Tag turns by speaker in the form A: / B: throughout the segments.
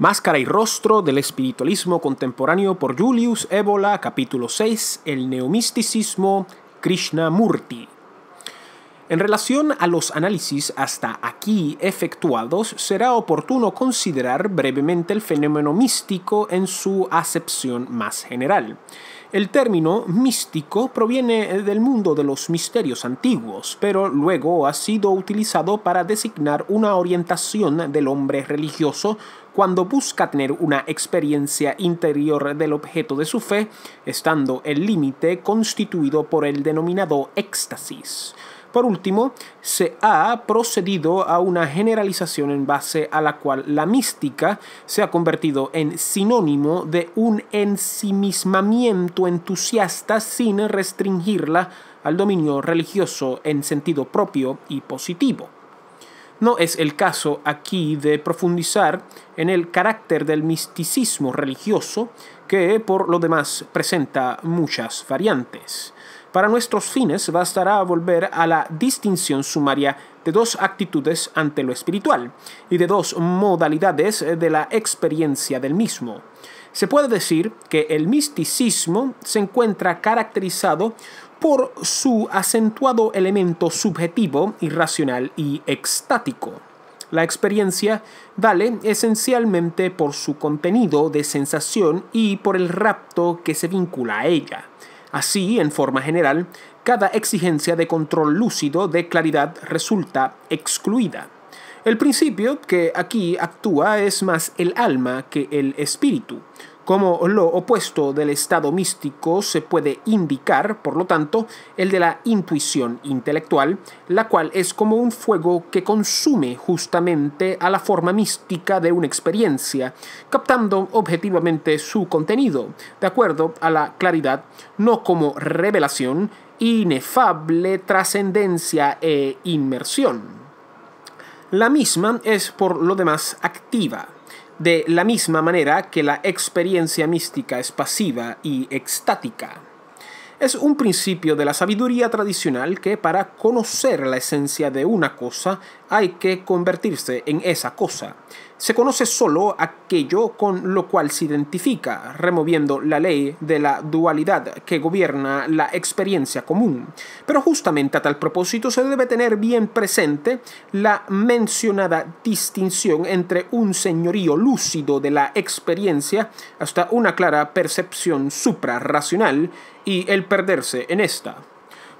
A: Máscara y rostro del espiritualismo contemporáneo por Julius Ébola, capítulo 6, el neomisticismo Krishnamurti. En relación a los análisis hasta aquí efectuados, será oportuno considerar brevemente el fenómeno místico en su acepción más general. El término místico proviene del mundo de los misterios antiguos, pero luego ha sido utilizado para designar una orientación del hombre religioso cuando busca tener una experiencia interior del objeto de su fe, estando el límite constituido por el denominado éxtasis. Por último, se ha procedido a una generalización en base a la cual la mística se ha convertido en sinónimo de un ensimismamiento entusiasta sin restringirla al dominio religioso en sentido propio y positivo. No es el caso aquí de profundizar en el carácter del misticismo religioso, que por lo demás presenta muchas variantes. Para nuestros fines bastará volver a la distinción sumaria de dos actitudes ante lo espiritual y de dos modalidades de la experiencia del mismo. Se puede decir que el misticismo se encuentra caracterizado por su acentuado elemento subjetivo, irracional y extático. La experiencia vale esencialmente por su contenido de sensación y por el rapto que se vincula a ella. Así, en forma general, cada exigencia de control lúcido de claridad resulta excluida. El principio que aquí actúa es más el alma que el espíritu, como lo opuesto del estado místico se puede indicar, por lo tanto, el de la intuición intelectual, la cual es como un fuego que consume justamente a la forma mística de una experiencia, captando objetivamente su contenido, de acuerdo a la claridad, no como revelación, inefable trascendencia e inmersión. La misma es por lo demás activa de la misma manera que la experiencia mística es pasiva y extática. Es un principio de la sabiduría tradicional que para conocer la esencia de una cosa hay que convertirse en esa cosa, se conoce solo aquello con lo cual se identifica, removiendo la ley de la dualidad que gobierna la experiencia común. Pero justamente a tal propósito se debe tener bien presente la mencionada distinción entre un señorío lúcido de la experiencia hasta una clara percepción suprarracional y el perderse en esta.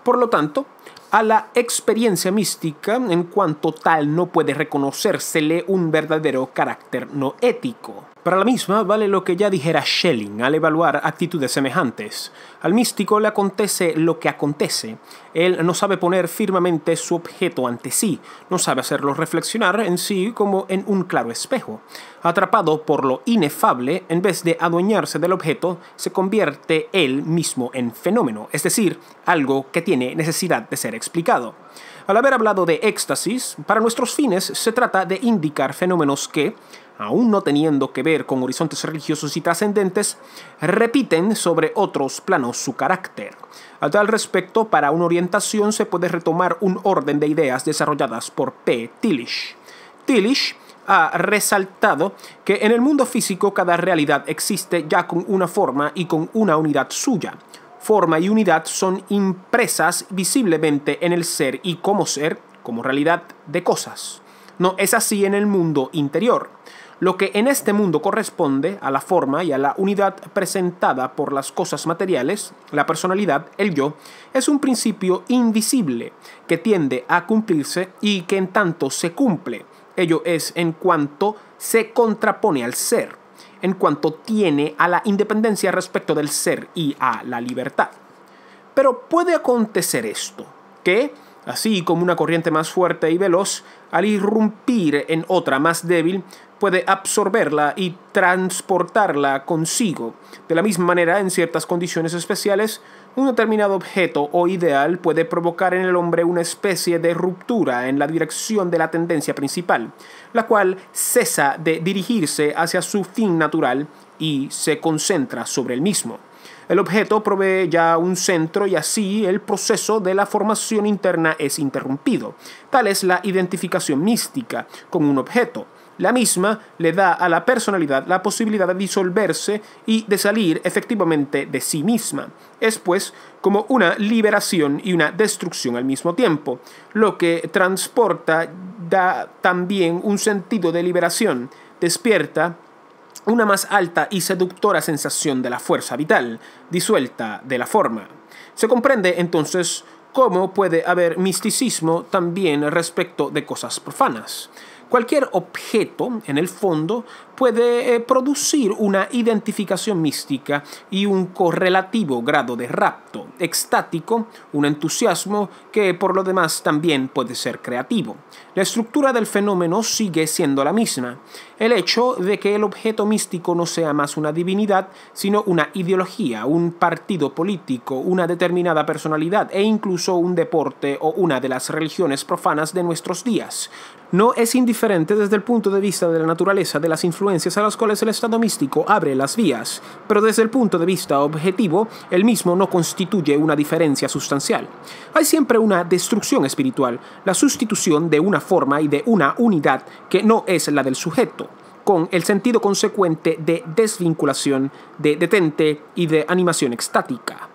A: Por lo tanto, a la experiencia mística en cuanto tal no puede reconocérsele un verdadero carácter no ético. Para la misma vale lo que ya dijera Schelling al evaluar actitudes semejantes. Al místico le acontece lo que acontece. Él no sabe poner firmemente su objeto ante sí, no sabe hacerlo reflexionar en sí como en un claro espejo. Atrapado por lo inefable, en vez de adueñarse del objeto, se convierte él mismo en fenómeno, es decir, algo que tiene necesidad de ser explicado. Al haber hablado de éxtasis, para nuestros fines se trata de indicar fenómenos que, aún no teniendo que ver con horizontes religiosos y trascendentes, repiten sobre otros planos su carácter. A tal respecto, para una orientación se puede retomar un orden de ideas desarrolladas por P. Tillich. Tillich ha resaltado que en el mundo físico cada realidad existe ya con una forma y con una unidad suya. Forma y unidad son impresas visiblemente en el ser y como ser, como realidad de cosas. No es así en el mundo interior lo que en este mundo corresponde a la forma y a la unidad presentada por las cosas materiales, la personalidad, el yo, es un principio invisible que tiende a cumplirse y que en tanto se cumple. Ello es en cuanto se contrapone al ser, en cuanto tiene a la independencia respecto del ser y a la libertad. Pero puede acontecer esto, que así como una corriente más fuerte y veloz, al irrumpir en otra más débil, puede absorberla y transportarla consigo. De la misma manera, en ciertas condiciones especiales, un determinado objeto o ideal puede provocar en el hombre una especie de ruptura en la dirección de la tendencia principal, la cual cesa de dirigirse hacia su fin natural y se concentra sobre el mismo. El objeto provee ya un centro y así el proceso de la formación interna es interrumpido. Tal es la identificación mística con un objeto. La misma le da a la personalidad la posibilidad de disolverse y de salir efectivamente de sí misma. Es pues como una liberación y una destrucción al mismo tiempo. Lo que transporta da también un sentido de liberación, despierta una más alta y seductora sensación de la fuerza vital, disuelta de la forma. Se comprende entonces cómo puede haber misticismo también respecto de cosas profanas. Cualquier objeto en el fondo puede eh, producir una identificación mística y un correlativo grado de rapto extático, un entusiasmo que por lo demás también puede ser creativo. La estructura del fenómeno sigue siendo la misma. El hecho de que el objeto místico no sea más una divinidad, sino una ideología, un partido político, una determinada personalidad e incluso un deporte o una de las religiones profanas de nuestros días no es indiferente desde el punto de vista de la naturaleza de las influencias a las cuales el estado místico abre las vías, pero desde el punto de vista objetivo, el mismo no constituye una diferencia sustancial. Hay siempre una destrucción espiritual, la sustitución de una forma y de una unidad que no es la del sujeto, con el sentido consecuente de desvinculación, de detente y de animación extática.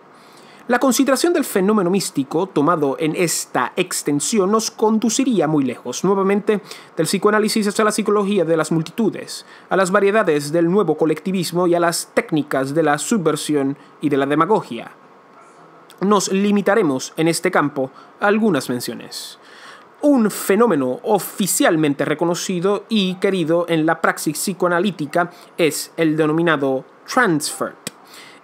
A: La consideración del fenómeno místico tomado en esta extensión nos conduciría muy lejos, nuevamente, del psicoanálisis hacia la psicología de las multitudes, a las variedades del nuevo colectivismo y a las técnicas de la subversión y de la demagogia. Nos limitaremos en este campo a algunas menciones un fenómeno oficialmente reconocido y querido en la praxis psicoanalítica es el denominado transfer.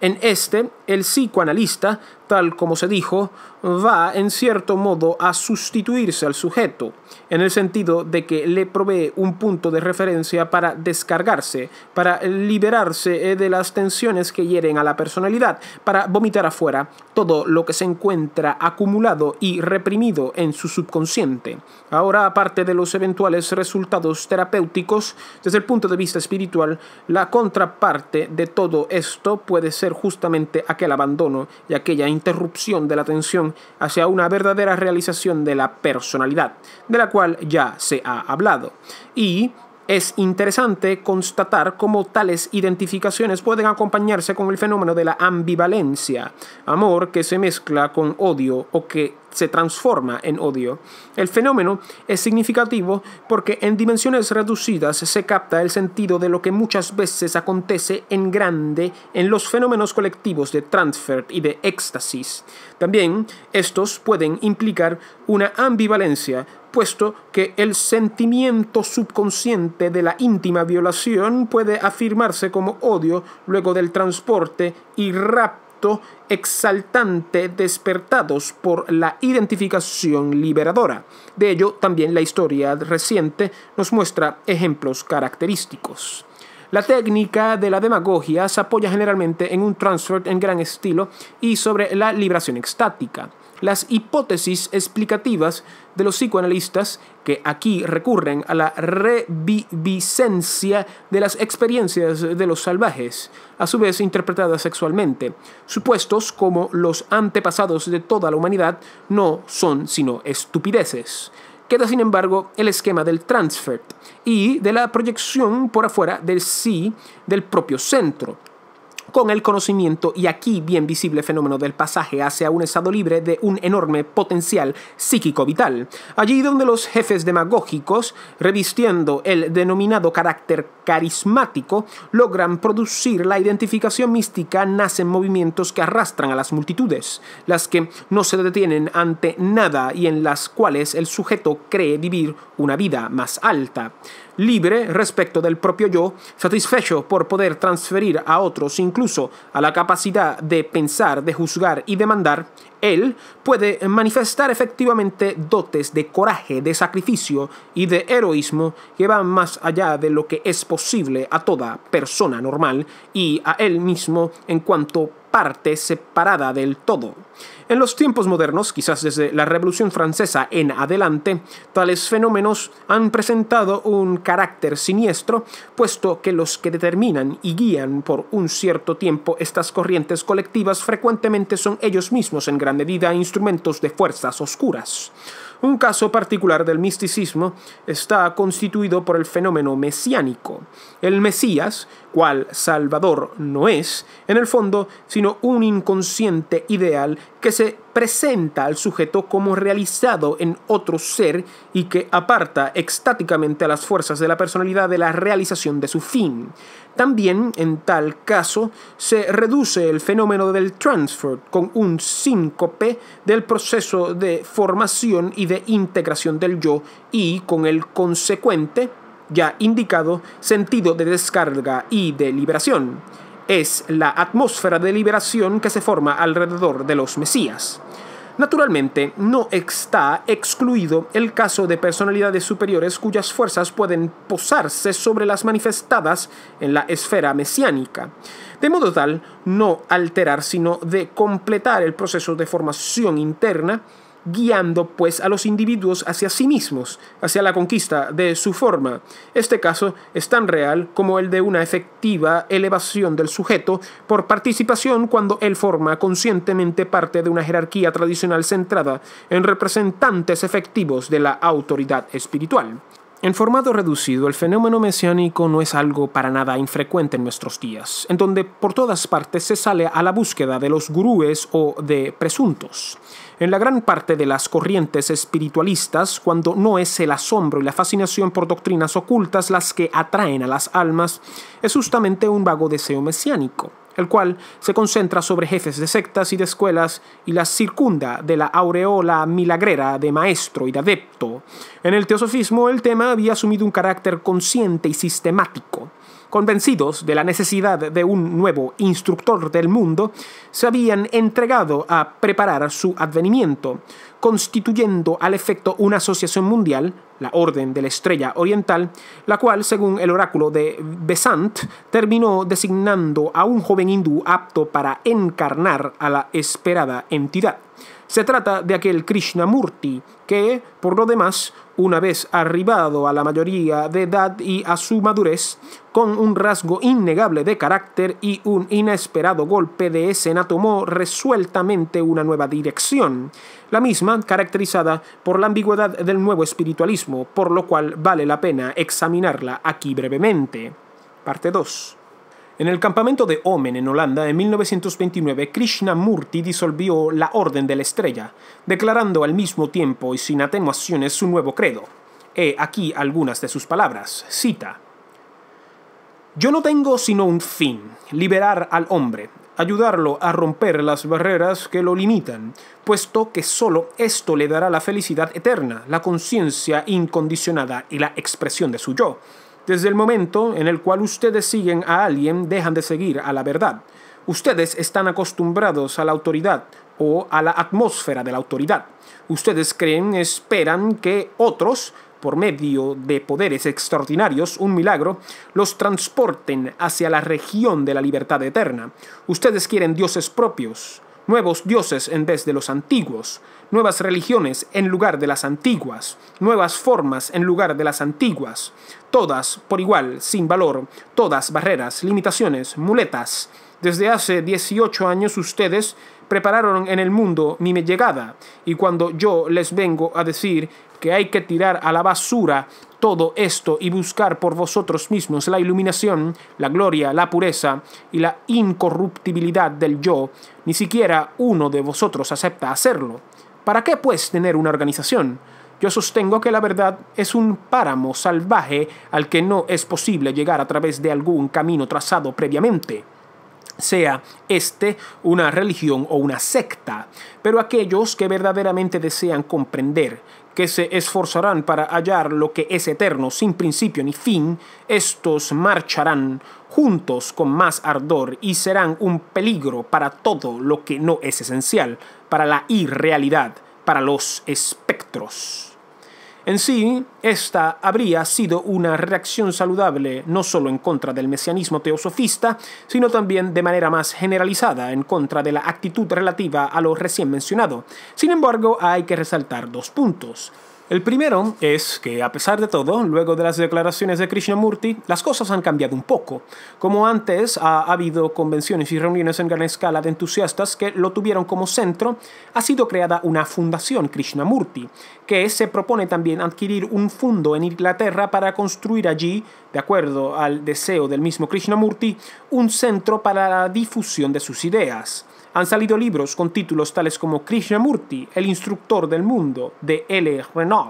A: En este, el psicoanalista, tal como se dijo, va en cierto modo a sustituirse al sujeto, en el sentido de que le provee un punto de referencia para descargarse, para liberarse eh, de las tensiones que hieren a la personalidad, para vomitar afuera todo lo que se encuentra acumulado y reprimido en su subconsciente. Ahora, aparte de los eventuales resultados terapéuticos, desde el punto de vista espiritual, la contraparte de todo esto puede ser justamente aquel el abandono y aquella interrupción de la atención hacia una verdadera realización de la personalidad, de la cual ya se ha hablado. Y es interesante constatar cómo tales identificaciones pueden acompañarse con el fenómeno de la ambivalencia, amor que se mezcla con odio o que se transforma en odio. El fenómeno es significativo porque en dimensiones reducidas se capta el sentido de lo que muchas veces acontece en grande en los fenómenos colectivos de transfer y de éxtasis. También estos pueden implicar una ambivalencia puesto que el sentimiento subconsciente de la íntima violación puede afirmarse como odio luego del transporte y rapto exaltante despertados por la identificación liberadora. De ello también la historia reciente nos muestra ejemplos característicos. La técnica de la demagogia se apoya generalmente en un transfer en gran estilo y sobre la liberación extática. Las hipótesis explicativas de los psicoanalistas que aquí recurren a la reviviscencia de las experiencias de los salvajes, a su vez interpretadas sexualmente. Supuestos como los antepasados de toda la humanidad no son sino estupideces. Queda sin embargo el esquema del transfer y de la proyección por afuera del sí del propio centro, con el conocimiento y aquí bien visible fenómeno del pasaje hacia un estado libre de un enorme potencial psíquico vital. Allí donde los jefes demagógicos, revistiendo el denominado carácter carismático, logran producir la identificación mística, nacen movimientos que arrastran a las multitudes, las que no se detienen ante nada y en las cuales el sujeto cree vivir una vida más alta libre respecto del propio yo, satisfecho por poder transferir a otros incluso a la capacidad de pensar, de juzgar y de mandar, él puede manifestar efectivamente dotes de coraje, de sacrificio y de heroísmo que van más allá de lo que es posible a toda persona normal y a él mismo en cuanto parte separada del todo. En los tiempos modernos, quizás desde la Revolución Francesa en adelante, tales fenómenos han presentado un carácter siniestro, puesto que los que determinan y guían por un cierto tiempo estas corrientes colectivas frecuentemente son ellos mismos en gran medida instrumentos de fuerzas oscuras. Un caso particular del misticismo está constituido por el fenómeno mesiánico. El Mesías, cual Salvador no es, en el fondo, sino un inconsciente ideal que se presenta al sujeto como realizado en otro ser y que aparta extáticamente a las fuerzas de la personalidad de la realización de su fin. También, en tal caso, se reduce el fenómeno del transfer con un síncope del proceso de formación y de integración del yo y con el consecuente ya indicado sentido de descarga y de liberación. Es la atmósfera de liberación que se forma alrededor de los Mesías. Naturalmente, no está excluido el caso de personalidades superiores cuyas fuerzas pueden posarse sobre las manifestadas en la esfera mesiánica, de modo tal no alterar sino de completar el proceso de formación interna guiando pues a los individuos hacia sí mismos, hacia la conquista de su forma. Este caso es tan real como el de una efectiva elevación del sujeto por participación cuando él forma conscientemente parte de una jerarquía tradicional centrada en representantes efectivos de la autoridad espiritual. En formato reducido, el fenómeno mesiánico no es algo para nada infrecuente en nuestros días, en donde por todas partes se sale a la búsqueda de los gurúes o de presuntos. En la gran parte de las corrientes espiritualistas, cuando no es el asombro y la fascinación por doctrinas ocultas las que atraen a las almas, es justamente un vago deseo mesiánico, el cual se concentra sobre jefes de sectas y de escuelas y las circunda de la aureola milagrera de maestro y de adepto. En el teosofismo el tema había asumido un carácter consciente y sistemático convencidos de la necesidad de un nuevo instructor del mundo, se habían entregado a preparar su advenimiento, constituyendo al efecto una asociación mundial, la Orden de la Estrella Oriental, la cual, según el oráculo de Besant, terminó designando a un joven hindú apto para encarnar a la esperada entidad. Se trata de aquel Krishnamurti que, por lo demás, una vez arribado a la mayoría de edad y a su madurez, con un rasgo innegable de carácter y un inesperado golpe de escena tomó resueltamente una nueva dirección, la misma caracterizada por la ambigüedad del nuevo espiritualismo, por lo cual vale la pena examinarla aquí brevemente. Parte 2. En el campamento de Omen, en Holanda, en 1929, Krishnamurti disolvió la Orden de la Estrella, declarando al mismo tiempo y sin atenuaciones su nuevo credo. He aquí algunas de sus palabras. Cita. Yo no tengo sino un fin, liberar al hombre, ayudarlo a romper las barreras que lo limitan, puesto que solo esto le dará la felicidad eterna, la conciencia incondicionada y la expresión de su yo. Desde el momento en el cual ustedes siguen a alguien, dejan de seguir a la verdad. Ustedes están acostumbrados a la autoridad o a la atmósfera de la autoridad. Ustedes creen, esperan que otros, por medio de poderes extraordinarios, un milagro, los transporten hacia la región de la libertad eterna. Ustedes quieren dioses propios nuevos dioses en vez de los antiguos, nuevas religiones en lugar de las antiguas, nuevas formas en lugar de las antiguas, todas por igual, sin valor, todas barreras, limitaciones, muletas. Desde hace 18 años ustedes prepararon en el mundo mi llegada, y cuando yo les vengo a decir que hay que tirar a la basura todo esto y buscar por vosotros mismos la iluminación, la gloria, la pureza y la incorruptibilidad del yo, ni siquiera uno de vosotros acepta hacerlo. ¿Para qué pues tener una organización? Yo sostengo que la verdad es un páramo salvaje al que no es posible llegar a través de algún camino trazado previamente sea este una religión o una secta, pero aquellos que verdaderamente desean comprender que se esforzarán para hallar lo que es eterno, sin principio ni fin, estos marcharán juntos con más ardor y serán un peligro para todo lo que no es esencial, para la irrealidad, para los espectros. En sí, esta habría sido una reacción saludable no solo en contra del mesianismo teosofista, sino también de manera más generalizada en contra de la actitud relativa a lo recién mencionado. Sin embargo, hay que resaltar dos puntos. El primero es que, a pesar de todo, luego de las declaraciones de Krishnamurti, las cosas han cambiado un poco. Como antes, ha habido convenciones y reuniones en gran escala de entusiastas que lo tuvieron como centro, ha sido creada una fundación Krishnamurti, que se propone también adquirir un fondo en Inglaterra para construir allí, de acuerdo al deseo del mismo Krishnamurti, un centro para la difusión de sus ideas. Han salido libros con títulos tales como Krishnamurti, el instructor del mundo, de L. Renault,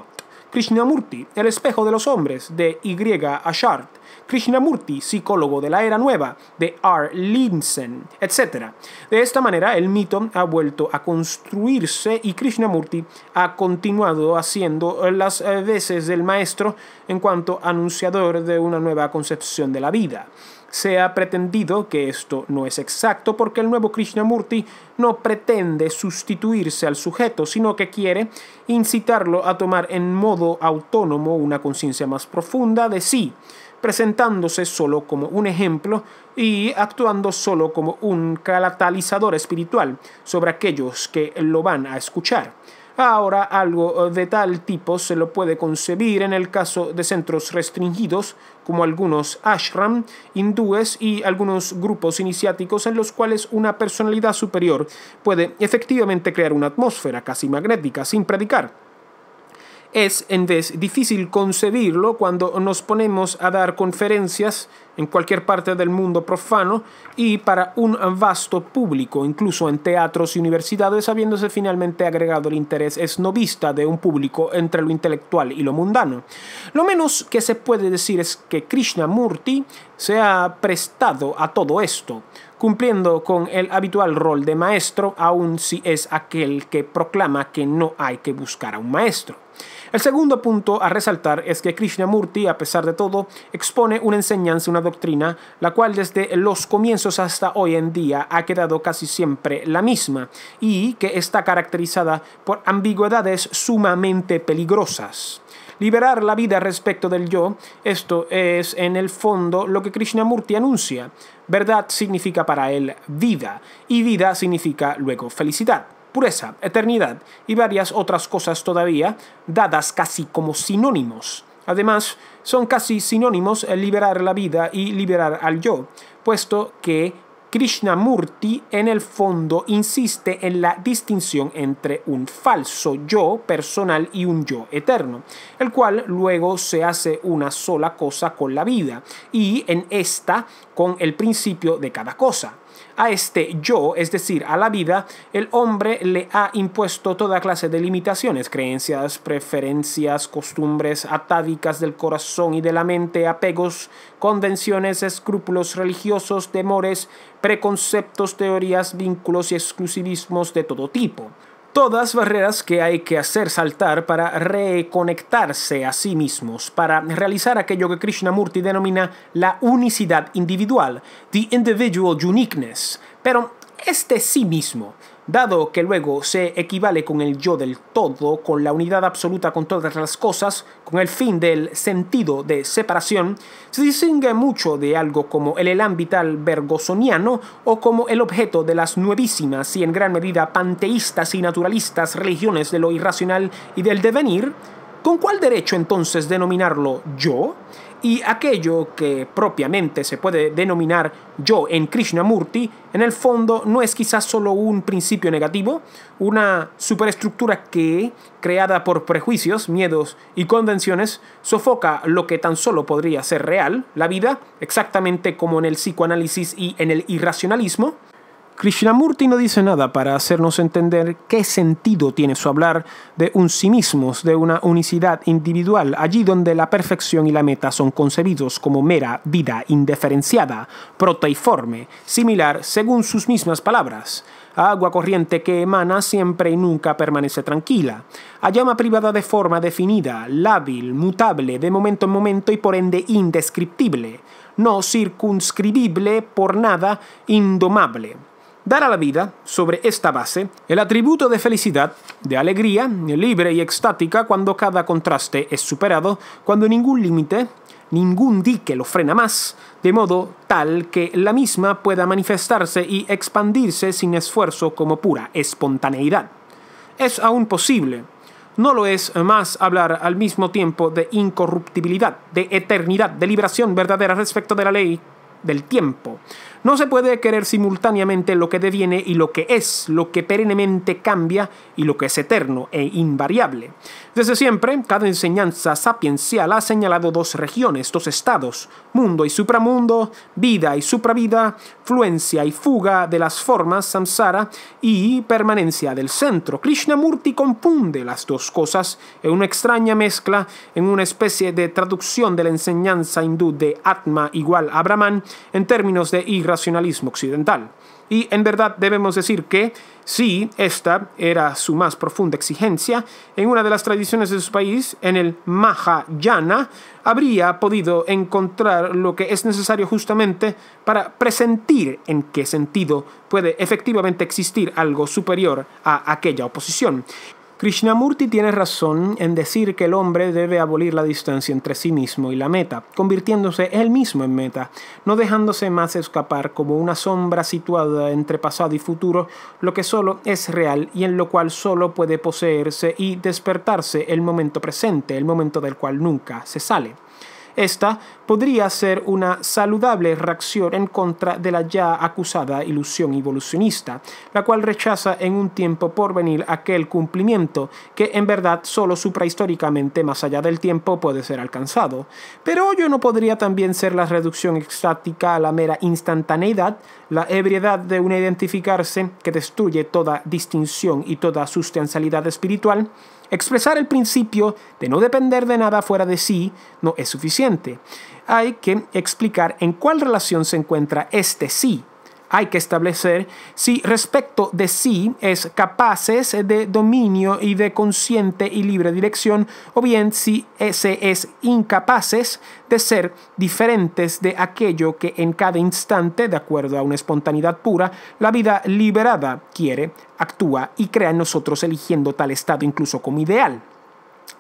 A: Krishnamurti, El espejo de los hombres, de Y. Ashart, Krishnamurti, psicólogo de la era nueva, de R. Linsen, etc. De esta manera, el mito ha vuelto a construirse y Krishnamurti ha continuado haciendo las eh, veces del maestro en cuanto anunciador de una nueva concepción de la vida. Se ha pretendido que esto no es exacto porque el nuevo Krishnamurti no pretende sustituirse al sujeto, sino que quiere incitarlo a tomar en modo autónomo una conciencia más profunda de sí, presentándose solo como un ejemplo y actuando solo como un catalizador espiritual sobre aquellos que lo van a escuchar. Ahora algo eh, de tal tipo se lo puede concebir en el caso de centros restringidos, como algunos ashram, hindúes y algunos grupos iniciáticos en los cuales una personalidad superior puede efectivamente crear una atmósfera casi magnética sin predicar. Es en vez difícil concebirlo cuando nos ponemos a dar conferencias en cualquier parte del mundo profano y para un vasto público, incluso en teatros y universidades, habiéndose finalmente agregado el interés esnovista de un público entre lo intelectual y lo mundano. Lo menos que se puede decir es que Krishnamurti se ha prestado a todo esto, cumpliendo con el habitual rol de maestro, aun si es aquel que proclama que no hay que buscar a un maestro. El segundo punto a resaltar es que Krishnamurti, a pesar de todo, expone una enseñanza, una doctrina, la cual desde los comienzos hasta hoy en día ha quedado casi siempre la misma y que está caracterizada por ambigüedades sumamente peligrosas. Liberar la vida respecto del yo, esto es en el fondo lo que Krishnamurti anuncia. Verdad significa para él vida y vida significa luego felicidad pureza, eternidad y varias otras cosas todavía, dadas casi como sinónimos. Además, son casi sinónimos liberar la vida y liberar al yo, puesto que Krishnamurti en el fondo insiste en la distinción entre un falso yo personal y un yo eterno, el cual luego se hace una sola cosa con la vida y en esta con el principio de cada cosa. A este yo, es decir, a la vida, el hombre le ha impuesto toda clase de limitaciones, creencias, preferencias, costumbres atávicas del corazón y de la mente, apegos, convenciones, escrúpulos religiosos, temores, preconceptos, teorías, vínculos y exclusivismos de todo tipo. Todas barreras que hay que hacer saltar para reconectarse a sí mismos, para realizar aquello que Krishnamurti denomina la unicidad individual, the individual uniqueness. Pero este sí mismo dado que luego se equivale con el yo del todo, con la unidad absoluta con todas las cosas, con el fin del sentido de separación, se distingue mucho de algo como el elán vital vergosoniano o como el objeto de las nuevísimas y en gran medida panteístas y naturalistas religiones de lo irracional y del devenir, ¿con cuál derecho entonces denominarlo yo? y aquello que propiamente se puede denominar yo en Krishnamurti, en el fondo no es quizás solo un principio negativo, una superestructura que, creada por prejuicios, miedos y convenciones, sofoca lo que tan solo podría ser real, la vida, exactamente como en el psicoanálisis y en el irracionalismo, Krishnamurti no dice nada para hacernos entender qué sentido tiene su hablar de un sí mismo, de una unicidad individual, allí donde la perfección y la meta son concebidos como mera vida indiferenciada, proteiforme, similar, según sus mismas palabras, a agua corriente que emana siempre y nunca permanece tranquila, a llama privada de forma definida, lábil, mutable, de momento en momento y por ende indescriptible, no circunscribible por nada, indomable dar a la vida, sobre esta base, el atributo de felicidad, de alegría, libre y extática cuando cada contraste es superado, cuando ningún límite, ningún dique lo frena más, de modo tal que la misma pueda manifestarse y expandirse sin esfuerzo como pura espontaneidad. Es aún posible, no lo es más hablar al mismo tiempo de incorruptibilidad, de eternidad, de liberación verdadera respecto de la ley del tiempo, no se puede querer simultáneamente lo que deviene y lo que es, lo que perennemente cambia y lo que es eterno e invariable. Desde siempre, cada enseñanza sapiencial ha señalado dos regiones, dos estados, mundo y supramundo, vida y supravida, fluencia y fuga de las formas, samsara, y permanencia del centro. Krishnamurti confunde las dos cosas en una extraña mezcla, en una especie de traducción de la enseñanza hindú de Atma igual a Brahman, en términos de Igra racionalismo occidental. Y en verdad debemos decir que si esta era su más profunda exigencia, en una de las tradiciones de su país, en el Mahayana, habría podido encontrar lo que es necesario justamente para presentir en qué sentido puede efectivamente existir algo superior a aquella oposición. Krishnamurti tiene razón en decir que el hombre debe abolir la distancia entre sí mismo y la meta, convirtiéndose él mismo en meta, no dejándose más escapar como una sombra situada entre pasado y futuro, lo que solo es real y en lo cual solo puede poseerse y despertarse el momento presente, el momento del cual nunca se sale. Esta podría ser una saludable reacción en contra de la ya acusada ilusión evolucionista, la cual rechaza en un tiempo por venir aquel cumplimiento que en verdad solo suprahistóricamente más allá del tiempo puede ser alcanzado. Pero yo no podría también ser la reducción extática a la mera instantaneidad, la ebriedad de un identificarse que destruye toda distinción y toda sustancialidad espiritual, Expresar el principio de no depender de nada fuera de sí no es suficiente. Hay que explicar en cuál relación se encuentra este sí hay que establecer si respecto de sí es capaces de dominio y de consciente y libre dirección, o bien si ese es incapaces de ser diferentes de aquello que en cada instante, de acuerdo a una espontaneidad pura, la vida liberada quiere, actúa y crea en nosotros eligiendo tal estado incluso como ideal.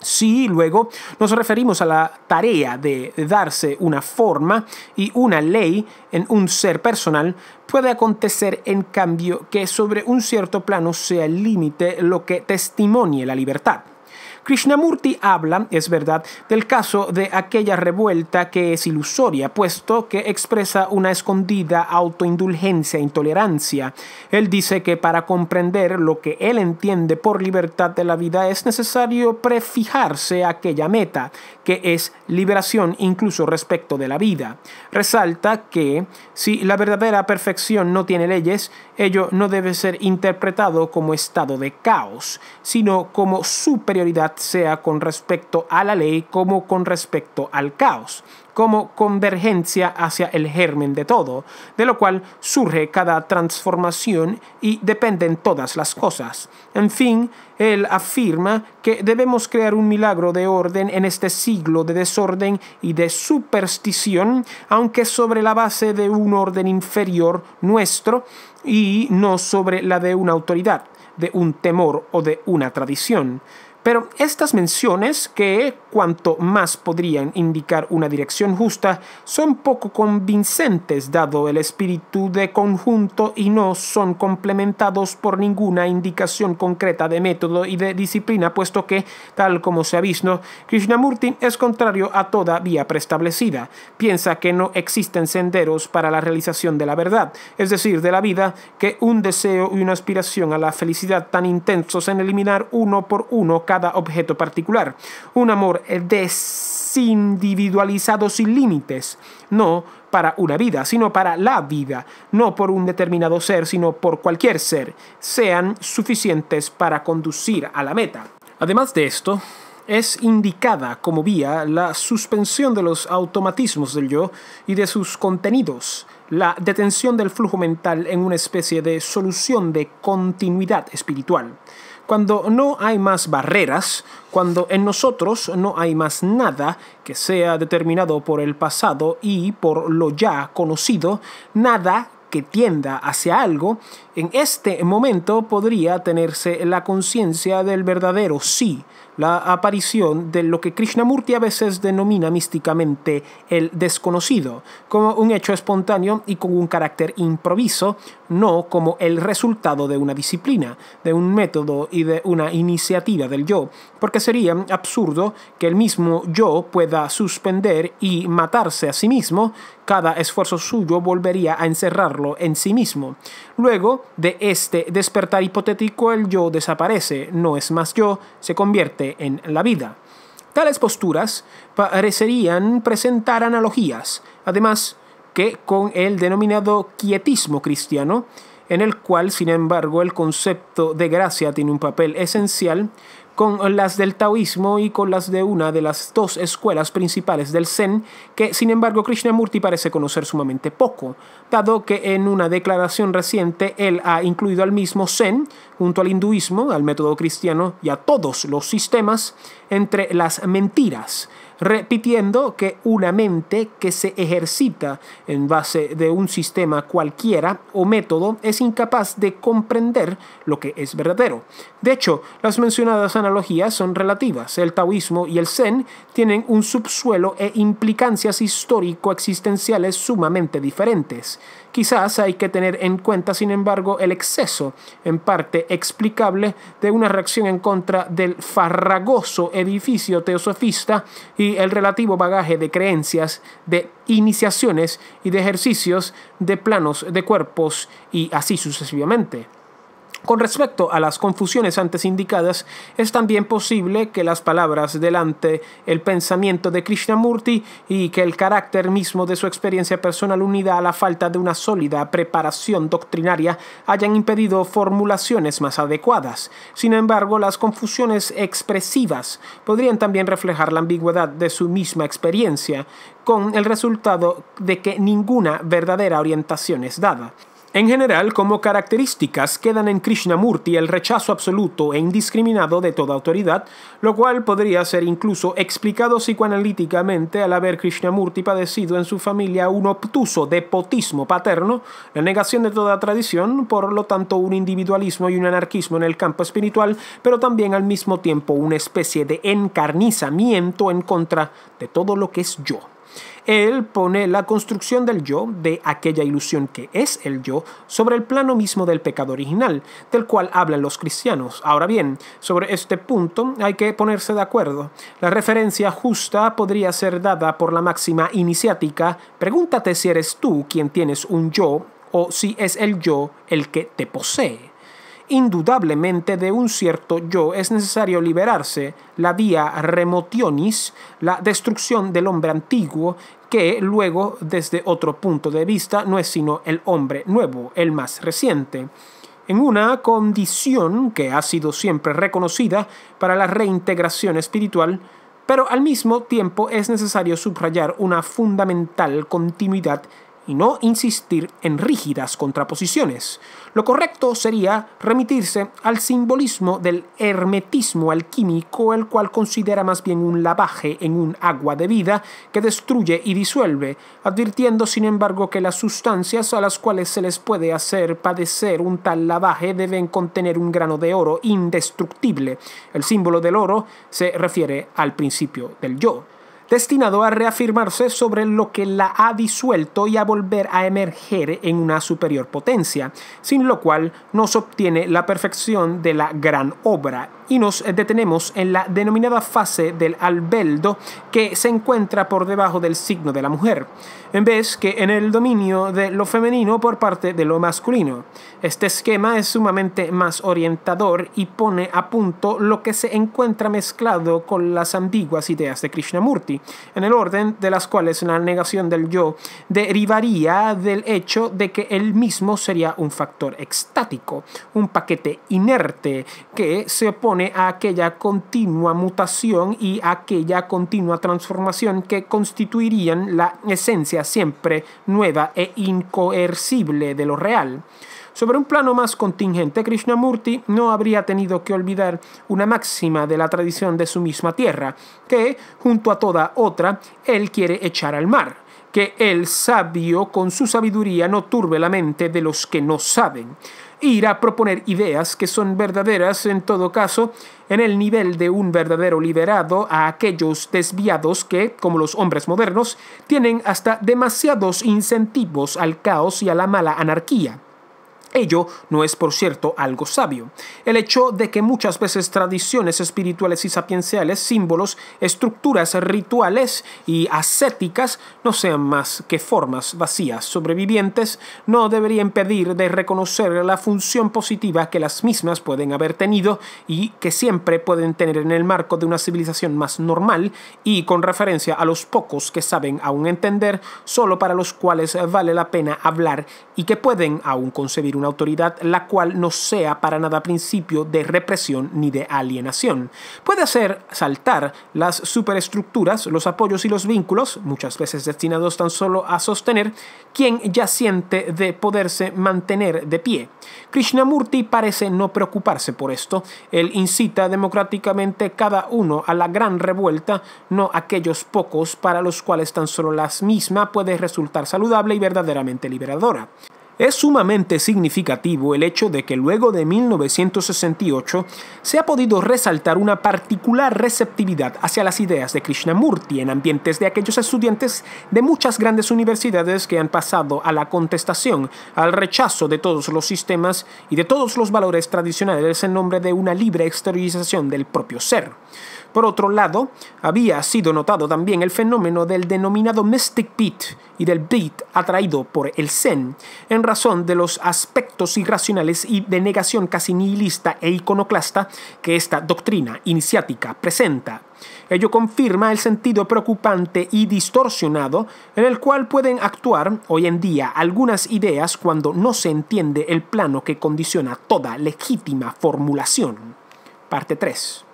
A: Si luego nos referimos a la tarea de darse una forma y una ley en un ser personal, puede acontecer en cambio que sobre un cierto plano sea el límite lo que testimonie la libertad. Krishnamurti habla, es verdad, del caso de aquella revuelta que es ilusoria, puesto que expresa una escondida autoindulgencia e intolerancia. Él dice que para comprender lo que él entiende por libertad de la vida es necesario prefijarse aquella meta, que es liberación incluso respecto de la vida. Resalta que si la verdadera perfección no tiene leyes, ello no debe ser interpretado como estado de caos, sino como superioridad sea con respecto a la ley como con respecto al caos, como convergencia hacia el germen de todo, de lo cual surge cada transformación y dependen todas las cosas. En fin, él afirma que debemos crear un milagro de orden en este siglo de desorden y de superstición, aunque sobre la base de un orden inferior nuestro y no sobre la de una autoridad, de un temor o de una tradición. Pero estas menciones que cuanto más podrían indicar una dirección justa, son poco convincentes dado el espíritu de conjunto y no son complementados por ninguna indicación concreta de método y de disciplina, puesto que, tal como se ha visto, Krishnamurti es contrario a toda vía preestablecida. Piensa que no existen senderos para la realización de la verdad, es decir, de la vida, que un deseo y una aspiración a la felicidad tan intensos en eliminar uno por uno cada objeto particular. Un amor eh, desindividualizados sin límites, no para una vida, sino para la vida, no por un determinado ser, sino por cualquier ser, sean suficientes para conducir a la meta. Además de esto, es indicada como vía la suspensión de los automatismos del yo y de sus contenidos, la detención del flujo mental en una especie de solución de continuidad espiritual cuando no hay más barreras, cuando en nosotros no hay más nada que sea determinado por el pasado y por lo ya conocido, nada que tienda hacia algo, en este momento podría tenerse la conciencia del verdadero sí, la aparición de lo que Krishnamurti a veces denomina místicamente el desconocido, como un hecho espontáneo y con un carácter improviso, no como el resultado de una disciplina, de un método y de una iniciativa del yo, porque sería absurdo que el mismo yo pueda suspender y matarse a sí mismo, cada esfuerzo suyo volvería a encerrarlo en sí mismo. Luego de este despertar hipotético, el yo desaparece, no es más yo, se convierte en la vida. Tales posturas parecerían presentar analogías, además que con el denominado quietismo cristiano, en el cual, sin embargo, el concepto de gracia tiene un papel esencial, con las del taoísmo y con las de una de las dos escuelas principales del Zen, que sin embargo Krishnamurti parece conocer sumamente poco, dado que en una declaración reciente él ha incluido al mismo Zen, junto al hinduismo, al método cristiano y a todos los sistemas, entre las mentiras repitiendo que una mente que se ejercita en base de un sistema cualquiera o método es incapaz de comprender lo que es verdadero. De hecho, las mencionadas analogías son relativas. El taoísmo y el zen tienen un subsuelo e implicancias histórico-existenciales sumamente diferentes. Quizás hay que tener en cuenta, sin embargo, el exceso, en parte explicable, de una reacción en contra del farragoso edificio teosofista y el relativo bagaje de creencias, de iniciaciones y de ejercicios de planos de cuerpos y así sucesivamente. Con respecto a las confusiones antes indicadas, es también posible que las palabras delante el pensamiento de Krishnamurti y que el carácter mismo de su experiencia personal unida a la falta de una sólida preparación doctrinaria hayan impedido formulaciones más adecuadas. Sin embargo, las confusiones expresivas podrían también reflejar la ambigüedad de su misma experiencia, con el resultado de que ninguna verdadera orientación es dada. En general, como características quedan en Krishnamurti el rechazo absoluto e indiscriminado de toda autoridad, lo cual podría ser incluso explicado psicoanalíticamente al haber Krishnamurti padecido en su familia un obtuso depotismo paterno, la negación de toda tradición, por lo tanto un individualismo y un anarquismo en el campo espiritual, pero también al mismo tiempo una especie de encarnizamiento en contra de todo lo que es yo. Él pone la construcción del yo, de aquella ilusión que es el yo, sobre el plano mismo del pecado original, del cual hablan los cristianos. Ahora bien, sobre este punto hay que ponerse de acuerdo. La referencia justa podría ser dada por la máxima iniciática, pregúntate si eres tú quien tienes un yo o si es el yo el que te posee. Indudablemente de un cierto yo es necesario liberarse, la vía remotionis, la destrucción del hombre antiguo, que luego desde otro punto de vista no es sino el hombre nuevo, el más reciente en una condición que ha sido siempre reconocida para la reintegración espiritual, pero al mismo tiempo es necesario subrayar una fundamental continuidad y no insistir en rígidas contraposiciones. Lo correcto sería remitirse al simbolismo del hermetismo alquímico, el cual considera más bien un lavaje en un agua de vida que destruye y disuelve, advirtiendo sin embargo que las sustancias a las cuales se les puede hacer padecer un tal lavaje deben contener un grano de oro indestructible. El símbolo del oro se refiere al principio del yo destinado a reafirmarse sobre lo que la ha disuelto y a volver a emerger en una superior potencia, sin lo cual no se obtiene la perfección de la gran obra y nos detenemos en la denominada fase del albeldo que se encuentra por debajo del signo de la mujer, en vez que en el dominio de lo femenino por parte de lo masculino. Este esquema es sumamente más orientador y pone a punto lo que se encuentra mezclado con las ambiguas ideas de Krishnamurti, en el orden de las cuales la negación del yo derivaría del hecho de que él mismo sería un factor extático, un paquete inerte que se opone a aquella continua mutación y aquella continua transformación que constituirían la esencia siempre nueva e incoercible de lo real. Sobre un plano más contingente, Krishnamurti no habría tenido que olvidar una máxima de la tradición de su misma tierra, que, junto a toda otra, él quiere echar al mar, que el sabio con su sabiduría no turbe la mente de los que no saben ir a proponer ideas que son verdaderas en todo caso en el nivel de un verdadero liberado a aquellos desviados que, como los hombres modernos, tienen hasta demasiados incentivos al caos y a la mala anarquía. Ello no es, por cierto, algo sabio. El hecho de que muchas veces tradiciones espirituales y sapienciales, símbolos, estructuras rituales y ascéticas no sean más que formas vacías sobrevivientes, no debería impedir de reconocer la función positiva que las mismas pueden haber tenido y que siempre pueden tener en el marco de una civilización más normal y con referencia a los pocos que saben aún entender, solo para los cuales vale la pena hablar y que pueden aún concebir un autoridad la cual no sea para nada principio de represión ni de alienación. Puede hacer saltar las superestructuras, los apoyos y los vínculos, muchas veces destinados tan solo a sostener quien ya siente de poderse mantener de pie. Krishnamurti parece no preocuparse por esto. Él incita democráticamente cada uno a la gran revuelta, no aquellos pocos para los cuales tan solo la misma puede resultar saludable y verdaderamente liberadora. Es sumamente significativo el hecho de que luego de 1968 se ha podido resaltar una particular receptividad hacia las ideas de Krishnamurti en ambientes de aquellos estudiantes de muchas grandes universidades que han pasado a la contestación, al rechazo de todos los sistemas y de todos los valores tradicionales en nombre de una libre exteriorización del propio ser. Por otro lado, había sido notado también el fenómeno del denominado Mystic Beat y del beat atraído por el Zen, en razón de los aspectos irracionales y de negación casi nihilista e iconoclasta que esta doctrina iniciática presenta. Ello confirma el sentido preocupante y distorsionado en el cual pueden actuar hoy en día algunas ideas cuando no se entiende el plano que condiciona toda legítima formulación. Parte 3.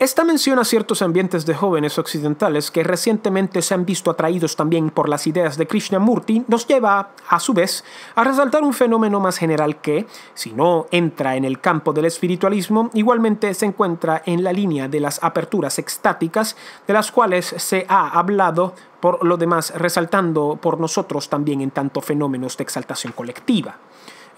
A: Esta mención a ciertos ambientes de jóvenes occidentales que recientemente se han visto atraídos también por las ideas de Krishnamurti nos lleva, a su vez, a resaltar un fenómeno más general que, si no entra en el campo del espiritualismo, igualmente se encuentra en la línea de las aperturas extáticas de las cuales se ha hablado por lo demás resaltando por nosotros también en tanto fenómenos de exaltación colectiva.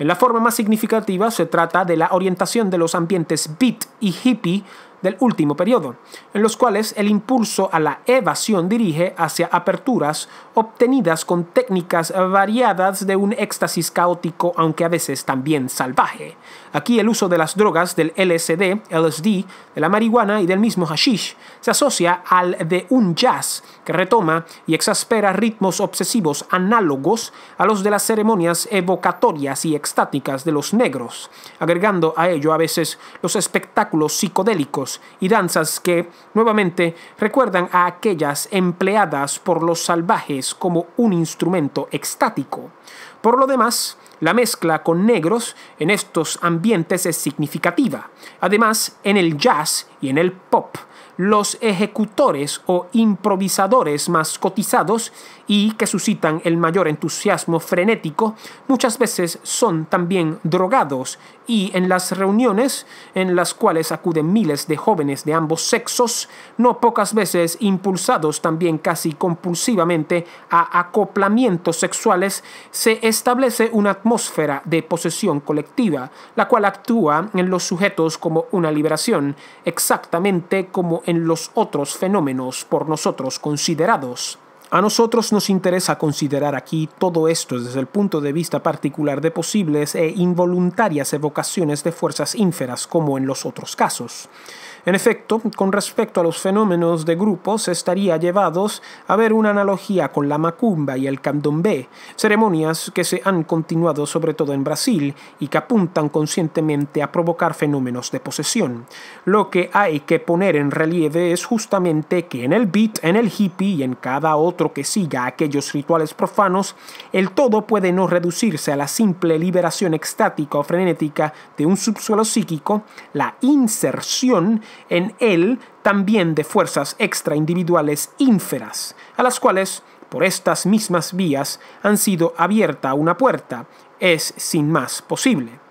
A: En la forma más significativa se trata de la orientación de los ambientes beat y hippie del último periodo, en los cuales el impulso a la evasión dirige hacia aperturas obtenidas con técnicas variadas de un éxtasis caótico, aunque a veces también salvaje. Aquí el uso de las drogas del LSD, LSD, de la marihuana y del mismo hashish se asocia al de un jazz que retoma y exaspera ritmos obsesivos análogos a los de las ceremonias evocatorias y extáticas de los negros, agregando a ello a veces los espectáculos psicodélicos y danzas que, nuevamente, recuerdan a aquellas empleadas por los salvajes como un instrumento extático. Por lo demás, la mezcla con negros en estos ambientes es significativa. Además, en el jazz y en el pop los ejecutores o improvisadores más cotizados y que suscitan el mayor entusiasmo frenético, muchas veces son también drogados y en las reuniones en las cuales acuden miles de jóvenes de ambos sexos, no pocas veces impulsados también casi compulsivamente a acoplamientos sexuales, se establece una atmósfera de posesión colectiva, la cual actúa en los sujetos como una liberación, exactamente como en los otros fenómenos por nosotros considerados a nosotros nos interesa considerar aquí todo esto desde el punto de vista particular de posibles e involuntarias evocaciones de fuerzas ínferas como en los otros casos. En efecto, con respecto a los fenómenos de grupos, estaría llevados a ver una analogía con la macumba y el candombe, ceremonias que se han continuado sobre todo en Brasil y que apuntan conscientemente a provocar fenómenos de posesión. Lo que hay que poner en relieve es justamente que en el beat, en el hippie y en cada otro que siga aquellos rituales profanos, el todo puede no reducirse a la simple liberación extática o frenética de un subsuelo psíquico, la inserción en él también de fuerzas extraindividuales ínferas, a las cuales por estas mismas vías han sido abierta una puerta, es sin más posible.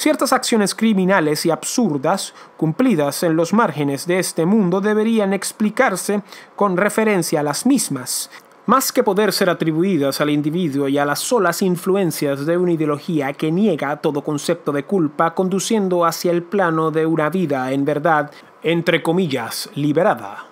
A: Ciertas acciones criminales y absurdas cumplidas en los márgenes de este mundo deberían explicarse con referencia a las mismas, más que poder ser atribuidas al individuo y a las solas influencias de una ideología que niega todo concepto de culpa, conduciendo hacia el plano de una vida, en verdad, entre comillas, liberada.